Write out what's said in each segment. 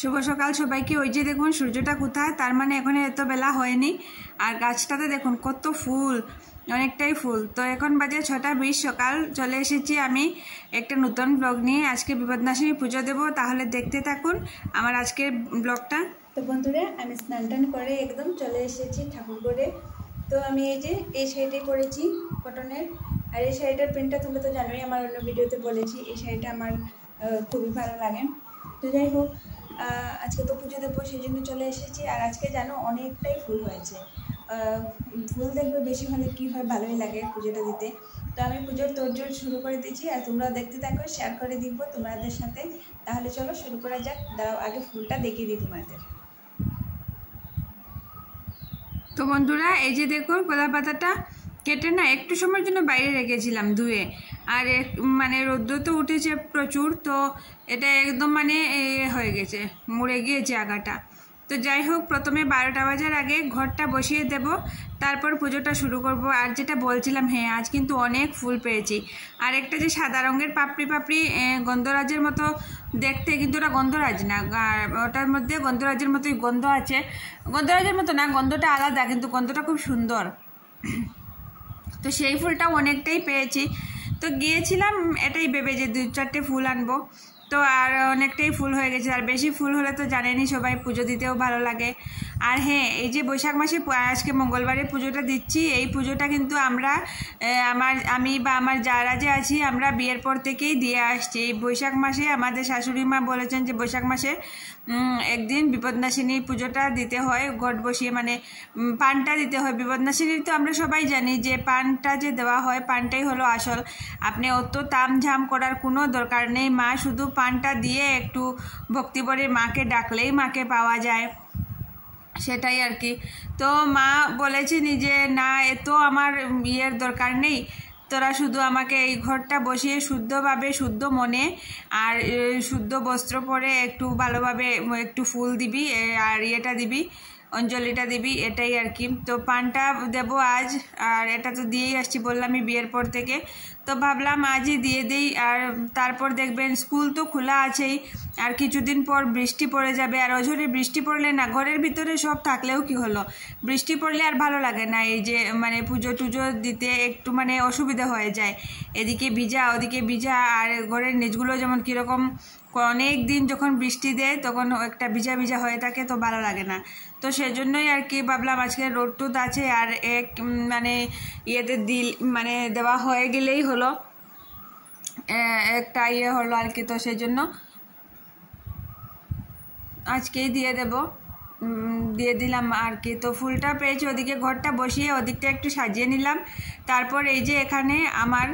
শুভ সকাল সবাইকে ওই যে দেখুন সূর্যটা কোথায় তার মানে এখন এত বেলা হয়নি আর গাছটাতে দেখুন কত ফুল অনেকটাই ফুল তো এখন বাজে ছটা বিশ সকাল চলে এসেছি আমি একটা নতুন ব্লগ নিয়ে আজকে বিপদনাশিনী পুজো দেবো তাহলে দেখতে থাকুন আমার আজকের ব্লগটা তো বন্ধুরা আমি স্নান টান করে একদম চলে এসেছি ঠাকুর করে তো আমি এই যে এই শাড়িটি করেছি কটনের আর এই শাড়িটার প্রিন্টটা তুমি তো জানোই আমার অন্য ভিডিওতে বলেছি এই শাড়িটা আমার খুবই ভালো লাগে তো যাই হোক আজকে তো পুজো দেবো সেই জন্য চলে এসেছি আর আজকে যেন অনেকটাই ফুল হয়েছে ফুল দেখবে বেশি হলে কী হয় ভালোই লাগে পুজোটা দিতে তো আমি পুজোর তোড়জোড় শুরু করে দিচ্ছি আর তোমরা দেখতে থাকো শেয়ার করে দিব তোমাদের সাথে তাহলে চলো শুরু করা যাক দাঁড়াও আগে ফুলটা দেখিয়ে দিই তোমাদের তো বন্ধুরা এই যে দেখুন কলা পাতাটা কেটে না একটু সময়ের জন্য বাইরে রেখেছিলাম ধুয়ে আর মানে রৌদ্র তো উঠেছে প্রচুর তো এটা একদম মানে হয়ে গেছে মরে গিয়েছে আগাটা তো যাই হোক প্রথমে বারোটা বাজার আগে ঘরটা বসিয়ে দেব তারপর পুজোটা শুরু করব আর যেটা বলছিলাম হ্যাঁ আজ কিন্তু অনেক ফুল পেয়েছি আর একটা যে সাদা রঙের পাপড়ি পাপড়ি গন্ধরাজের মতো দেখতে কিন্তু ওটা গন্ধরাজ না ওটার মধ্যে গন্ধরাজের মতোই গন্ধ আছে গন্ধরাজের মতো না গন্ধটা আলাদা কিন্তু গন্ধটা খুব সুন্দর তো সেই ফুলটা অনেকটাই পেয়েছি তো গিয়েছিলাম এটাই ভেবে যে দু চারটে ফুল আনবো তো আর অনেকটাই ফুল হয়ে গেছে আর বেশি ফুল হলে তো জানেনি সবাই পুজো দিতেও ভালো লাগে আর হ্যাঁ এই যে বৈশাখ মাসে আজকে মঙ্গলবারে পুজোটা দিচ্ছি এই পুজোটা কিন্তু আমরা আমার আমি বা আমার যারা যে আছি আমরা বিয়ের পর থেকেই দিয়ে আসছি এই বৈশাখ মাসে আমাদের শাশুড়ি মা বলেছেন যে বৈশাখ মাসে একদিন বিপদনাশিনী পুজোটা দিতে হয় ঘট বসিয়ে মানে পানটা দিতে হয় বিপদনাশিনীর তো আমরা সবাই জানি যে পানটা যে দেওয়া হয় পানটাই হলো আসল আপনি অত তামঝাম করার কোনো দরকার নেই মা শুধু পানটা দিয়ে একটু ভক্তিবরের মাকে ডাকলেই মাকে পাওয়া যায় সেটাই আর কি তো মা বলেছিনি যে না এ তো আমার ইয়ের দরকার নেই তোরা শুধু আমাকে এই ঘরটা বসিয়ে শুদ্ধভাবে শুদ্ধ মনে আর শুদ্ধ বস্ত্র পরে একটু ভালোভাবে একটু ফুল দিবি আর ইয়েটা দিবি অঞ্জলিটা দিবি এটাই আর কি তো পানটা দেব আজ আর এটা তো দিয়েই আসছি বললামই বিয়ের পর থেকে তো ভাবলাম আজই দিয়ে দিই আর তারপর দেখবেন স্কুল তো খোলা আছেই আর কিছুদিন পর বৃষ্টি পড়ে যাবে আর ওঝরে বৃষ্টি পড়লে না ঘরের ভিতরে সব থাকলেও কি হলো বৃষ্টি পড়লে আর ভালো লাগে না এই যে মানে পুজো টুজো দিতে একটু মানে অসুবিধা হয়ে যায় এদিকে ভিজা ওদিকে ভিজা আর ঘরের নিচগুলো যেমন কীরকম অনেক দিন যখন বৃষ্টি দেয় তখন একটা ভিজা ভিজা হয়ে থাকে তো ভালো লাগে না তো সেজন্যই আর কি ভাবলাম আজকে রোড টুথ আছে আর এক মানে ইয়েতে দিল মানে দেওয়া হয়ে গেলেই হলো একটা ইয়ে হলো আর কি তো সেই জন্য আজকেই দিয়ে দেব দিয়ে দিলাম আর কি তো ফুলটা পেয়েছি ওদিকে ঘরটা বসিয়ে ওদিকটা একটু সাজিয়ে নিলাম তারপর এই যে এখানে আমার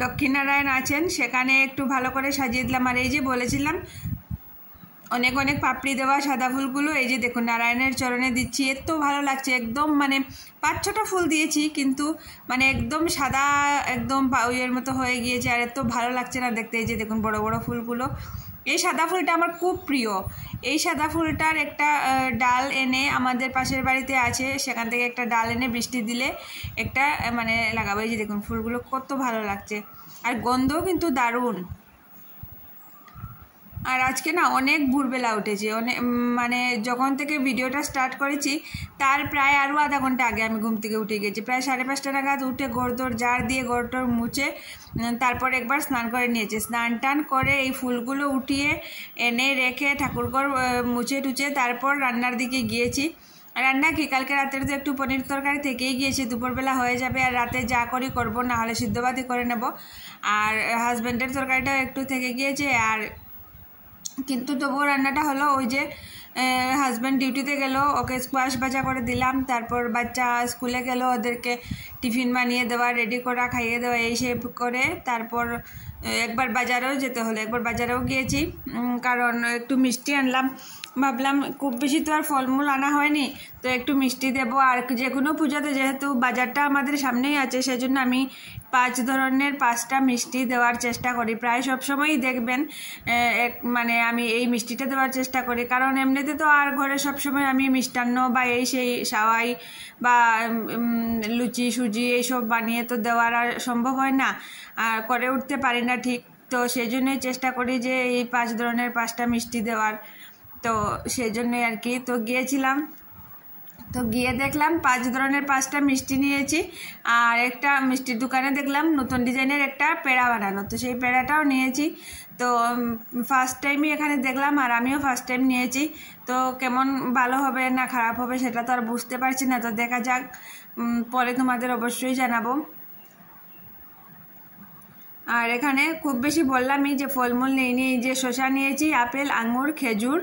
লক্ষ্মীনারায়ণ আছেন সেখানে একটু ভালো করে সাজিয়ে দিলাম আর এই যে বলেছিলাম অনেক অনেক পাপড়ি দেওয়া সাদা ফুলগুলো এই যে দেখুন নারায়ণের চরণে দিচ্ছি এত ভালো লাগছে একদম মানে পাঁচ ছটা ফুল দিয়েছি কিন্তু মানে একদম সাদা একদম ইয়ের মতো হয়ে গিয়েছে আর এত ভালো লাগছে না দেখতে এই যে দেখুন বড় বড় ফুলগুলো এই সাদা ফুলটা আমার খুব প্রিয় এই সাদা ফুলটার একটা ডাল এনে আমাদের পাশের বাড়িতে আছে সেখান থেকে একটা ডাল এনে বৃষ্টি দিলে একটা মানে লাগাবো এই যে দেখুন ফুলগুলো কত ভালো লাগছে আর গন্ধও কিন্তু দারুণ আর আজকে না অনেক ভোরবেলা উঠেছি অনেক মানে যখন থেকে ভিডিওটা স্টার্ট করেছি তার প্রায় আরও আধা ঘন্টা আগে আমি ঘুম থেকে উঠে গেছি প্রায় সাড়ে পাঁচটা নাগাদ উঠে গোড়দোর জার দিয়ে গোড়টোর মুছে তারপর একবার স্নান করে নিয়েছে স্নান টান করে এই ফুলগুলো উঠিয়ে এনে রেখে ঠাকুরঘর মুছে টুছে তারপর রান্নার দিকে গিয়েছি রান্না কি কালকে রাতের তো একটু পনির তরকারি থেকেই গিয়েছে দুপুরবেলা হয়ে যাবে আর রাতে যা করি করবো নাহলে সিদ্ধ করে নেব আর হাজব্যান্ডের তরকারিটাও একটু থেকে গিয়েছে আর কিন্তু তবুও রান্নাটা হলো ওই যে হাজব্যান্ড ডিউটিতে গেল ওকে স্কোয়াশ বাজা করে দিলাম তারপর বাচ্চা স্কুলে গেল ওদেরকে টিফিন বানিয়ে দেওয়া রেডি করা খাইয়ে দেওয়া এই সব করে তারপর একবার বাজারেও যেতে হলো একবার বাজারেও গিয়েছি কারণ একটু মিষ্টি আনলাম ভাবলাম খুব বেশি তো আর ফলমূল আনা হয়নি তো একটু মিষ্টি দেবো আর যে কোনো পুজোতে যেহেতু বাজারটা আমাদের সামনেই আছে সেজন্য আমি পাঁচ ধরনের পাঁচটা মিষ্টি দেওয়ার চেষ্টা করি প্রায় সবসময়ই দেখবেন এক মানে আমি এই মিষ্টিটা দেওয়ার চেষ্টা করি কারণ এমনিতে তো আর ঘরে সবসময় আমি মিষ্টান্ন বা এই সেই সাওয়াই বা লুচি সুজি এইসব বানিয়ে তো দেওয়ার আর সম্ভব হয় না আর করে উঠতে পারি না ঠিক তো সেই জন্যই চেষ্টা করি যে এই পাঁচ ধরনের পাঁচটা মিষ্টি দেওয়ার তো সেই জন্যই আর কি তো গিয়েছিলাম তো গিয়ে দেখলাম পাঁচ ধরনের পাঁচটা মিষ্টি নিয়েছি আর একটা মিষ্টির দোকানে দেখলাম নতুন ডিজাইনের একটা পেড়া বানানো তো সেই পেড়াটাও নিয়েছি তো ফার্স্ট টাইমই এখানে দেখলাম আর আমিও ফার্স্ট টাইম নিয়েছি তো কেমন ভালো হবে না খারাপ হবে সেটা তো আর বুঝতে পারছি না তো দেখা যাক পরে তোমাদের অবশ্যই জানাবো আর এখানে খুব বেশি বললামই যে ফলমূল নিয়ে নিয়ে যে শশা নিয়েছি আপেল আঙুর খেজুর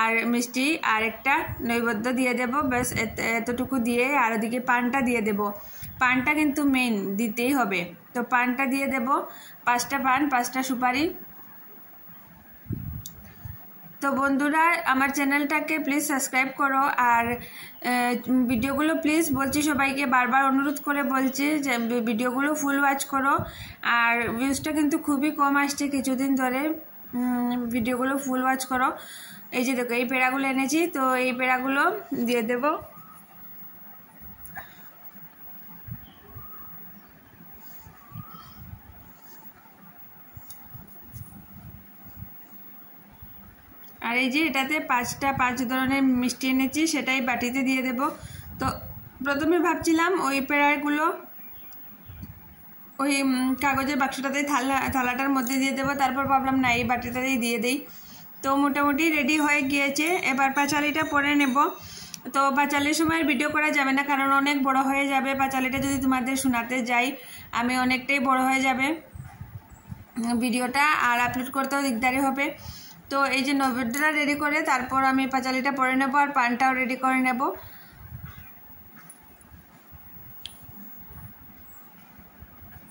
আর মিষ্টি আর একটা নৈবদ্য দিয়ে দেব ব্যাস এতটুকু দিয়ে আর ওদিকে পানটা দিয়ে দেব পানটা কিন্তু মেন দিতেই হবে তো পানটা দিয়ে দেব পাঁচটা পান পাঁচটা সুপারি তো বন্ধুরা আমার চ্যানেলটাকে প্লিজ সাবস্ক্রাইব করো আর ভিডিওগুলো প্লিজ বলছি সবাইকে বারবার অনুরোধ করে বলছি যে ভিডিওগুলো ফুল ওয়াচ করো আর ভিউজটা কিন্তু খুবই কম আসছে কিছুদিন ধরে ভিডিওগুলো ফুল ওয়াচ করো এই যে দেখো এই পেড়াগুলো এনেছি তো এই পেড়াগুলো দিয়ে দেবো আর এই যে এটাতে পাঁচটা পাঁচ ধরনের মিষ্টি এনেছি সেটাই বাটিতে দিয়ে দেব তো প্রথমে ভাবছিলাম ওই পেড়ারগুলো ওই কাগজের বাক্সটাতেই থালা থালাটার মধ্যে দিয়ে দেবো তারপর ভাবলাম না এই বাটিটাতেই দিয়ে দেই তো মোটামুটি রেডি হয়ে গিয়েছে এবার পাঁচালিটা পরে নেব তো পাঁচালির সময় ভিডিও করা যাবে না কারণ অনেক বড় হয়ে যাবে পাঁচালিটা যদি তোমাদের শোনাতে যাই আমি অনেকটাই বড় হয়ে যাবে ভিডিওটা আর আপলোড করতেও দিকদারি হবে তো এই যে নৈবেদ্যটা রেডি করে তারপর আমি পাঁচালিটা পরে নেব আর পানটাও রেডি করে নেব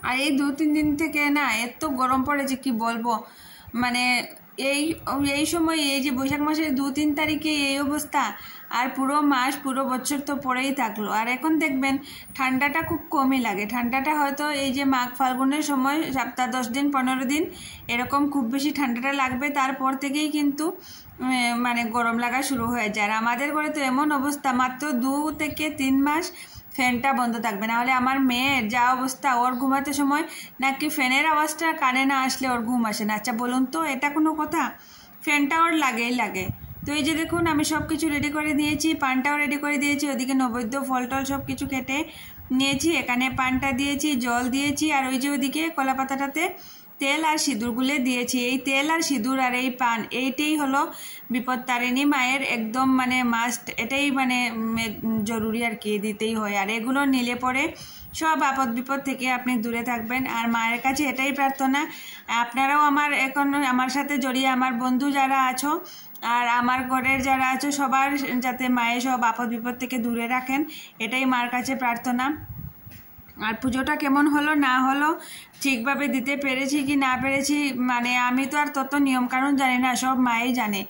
আর এই দু তিন দিন থেকে না এত গরম পড়েছে কি বলবো মানে এই এই সময় এই যে বৈশাখ মাসের দু তিন তারিখে এই অবস্থা আর পুরো মাস পুরো বছর তো পড়েই থাকলো আর এখন দেখবেন ঠান্ডাটা খুব কমই লাগে ঠান্ডাটা হয়তো এই যে মাঘ ফাল্গুনের সময় সপ্তাহ দশ দিন পনেরো দিন এরকম খুব বেশি ঠান্ডাটা লাগবে তারপর থেকেই কিন্তু মানে গরম লাগা শুরু হয়ে যায় আর আমাদের ঘরে তো এমন অবস্থা মাত্র দু থেকে তিন মাস ফ্যানটা বন্ধ থাকবে নাহলে আমার মেয়ের যা অবস্থা ওর ঘুমাতে সময় নাকি ফ্যানের আওয়াজটা কানে না আসলে ওর ঘুম আসে না আচ্ছা বলুন তো এটা কোনো কথা ফ্যানটা ওর লাগেই লাগে তো এই যে দেখুন আমি সব কিছু রেডি করে দিয়েছি পানটাও রেডি করে দিয়েছি ওদিকে নৈবেদ্য ফল টল সব কিছু কেটে নিয়েছি এখানে পানটা দিয়েছি জল দিয়েছি আর ওই যে ওদিকে কলা পাতাটাতে তেল আর সিঁদুর গুলে দিয়েছি এই তেল আর সিঁদুর আর এই পান এইটাই হলো বিপদ তারিণী মায়ের একদম মানে মাস্ট এটাই মানে জরুরি আর কি দিতেই হয় আর এগুলো নিলে পরে সব আপদ বিপদ থেকে আপনি দূরে থাকবেন আর মায়ের কাছে এটাই প্রার্থনা আপনারাও আমার এখন আমার সাথে জড়িয়ে আমার বন্ধু যারা আছো আর আমার ঘরের যারা আছো সবার যাতে মায়ের সব আপদ বিপদ থেকে দূরে রাখেন এটাই মার কাছে প্রার্থনা আর পুজোটা কেমন হলো না হলো ঠিকভাবে দিতে পেরেছি কি না পেরেছি মানে আমি তো আর তত নিয়মকানুন জানি না সব মাই জানে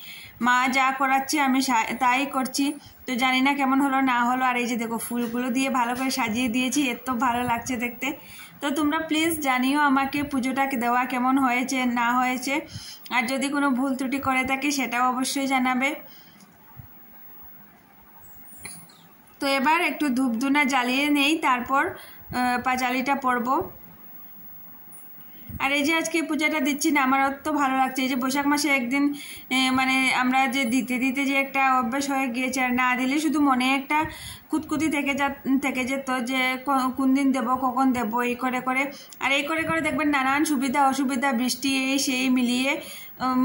মা যা করাচ্ছে আমি তাই করছি তো জানি না কেমন হলো না হলো আর এই যে দেখো ফুলগুলো দিয়ে ভালো করে সাজিয়ে দিয়েছি এর তো ভালো লাগছে দেখতে তো তোমরা প্লিজ জানিও আমাকে পুজোটা দেওয়া কেমন হয়েছে না হয়েছে আর যদি কোনো ভুল ত্রুটি করে থাকি সেটাও অবশ্যই জানাবে তো এবার একটু ধূপধুনা জ্বালিয়ে নেই তারপর পাঁচালিটা পরবো আর এই যে আজকে পূজাটা দিচ্ছি না আমার অত ভালো লাগছে এই যে বৈশাখ মাসে একদিন মানে আমরা যে দিতে দিতে যে একটা অভ্যাস হয়ে গিয়েছে আর না দিলে শুধু মনে একটা কুতকুতি থেকে যা থেকে যেত যে কোন দিন দেবো কখন দেবো এই করে করে আর এই করে করে দেখবেন নানান সুবিধা অসুবিধা বৃষ্টি এই সেই মিলিয়ে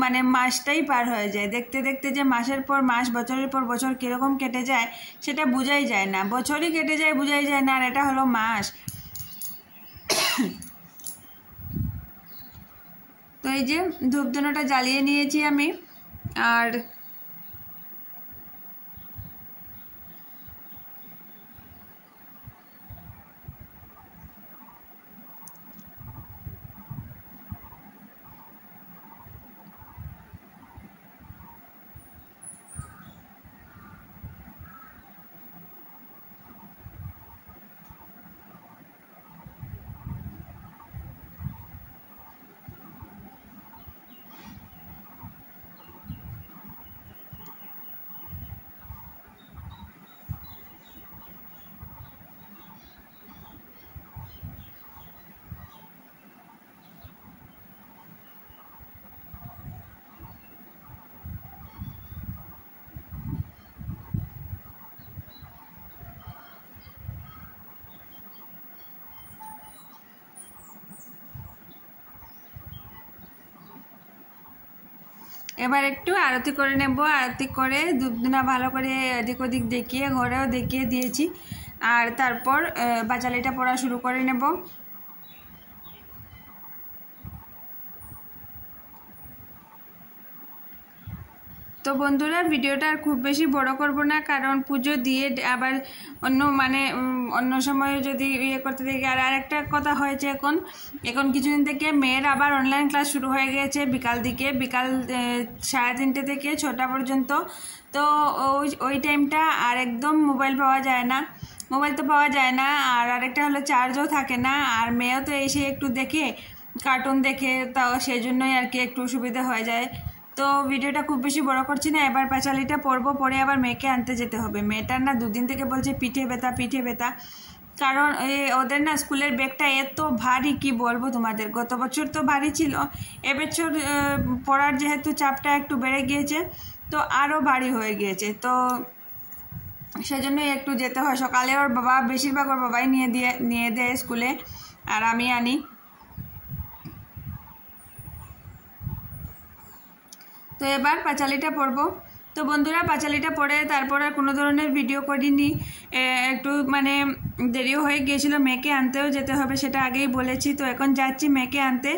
মানে মাসটাই পার হয়ে যায় দেখতে দেখতে যে মাসের পর মাস বছরের পর বছর কীরকম কেটে যায় সেটা বোঝাই যায় না বছরই কেটে যায় বোঝাই যায় না আর এটা হলো মাস তো এই যে ধূপধুনোটা জ্বালিয়ে নিয়েছি আমি আর এবার একটু আরতি করে নেব আরতি করে দুধনা ভালো করে এদিক ওদিক দেখিয়ে ঘরেও দেখিয়ে দিয়েছি আর তারপর বাচালিটা পড়া শুরু করে নেব তো বন্ধুরা ভিডিওটা আর খুব বেশি বড় করব না কারণ পুজো দিয়ে আবার অন্য মানে অন্য সময়ে যদি ইয়ে করতে দেখি আর আরেকটা কথা হয়েছে এখন এখন কিছুদিন থেকে মেয়ের আবার অনলাইন ক্লাস শুরু হয়ে গেছে বিকাল দিকে বিকাল সাড়ে তিনটে থেকে ছটা পর্যন্ত তো ওই ওই টাইমটা আর একদম মোবাইল পাওয়া যায় না মোবাইল তো পাওয়া যায় না আর আরেকটা হলো চার্জও থাকে না আর মেয়েও তো এসে একটু দেখে কার্টুন দেখে তাও সেই জন্যই আর কি একটু সুবিধা হয়ে যায় তো ভিডিওটা খুব বেশি বড় করছি না এবার পেঁচালিটা পরবো পরে আবার মেয়েকে আনতে যেতে হবে মেয়েটার না দুদিন থেকে বলছে পিঠে ব্যথা পিঠে ব্যথা কারণ ওদের না স্কুলের ব্যাগটা এত ভারী কি বলবো তোমাদের গত বছর তো ভারী ছিল এবছর পড়ার যেহেতু চাপটা একটু বেড়ে গিয়েছে তো আরও ভারী হয়ে গিয়েছে তো সেজন্যই একটু যেতে হয় সকালে ওর বাবা বেশিরভাগ ওর বাবাই নিয়ে দিয়ে নিয়ে দেয় স্কুলে আর আমি আনি তো এবার পাঁচালিটা পরব তো বন্ধুরা পাঁচালিটা পড়ে তারপরে কোনো ধরনের ভিডিও করিনি একটু মানে দেরিও হয়ে গিয়েছিল মেয়েকে আনতেও যেতে হবে সেটা আগেই বলেছি তো এখন যাচ্ছি মেয়েকে আনতে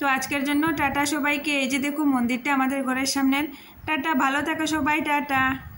তো আজকের জন্য টাটা সবাইকে এই যে দেখুন মন্দিরটা আমাদের ঘরের সামনের টাটা ভালো থাকো সবাই টাটা